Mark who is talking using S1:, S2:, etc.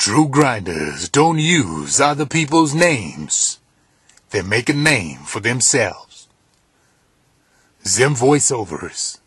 S1: True grinders don't use other people's names. They make a name for themselves. Them voiceovers.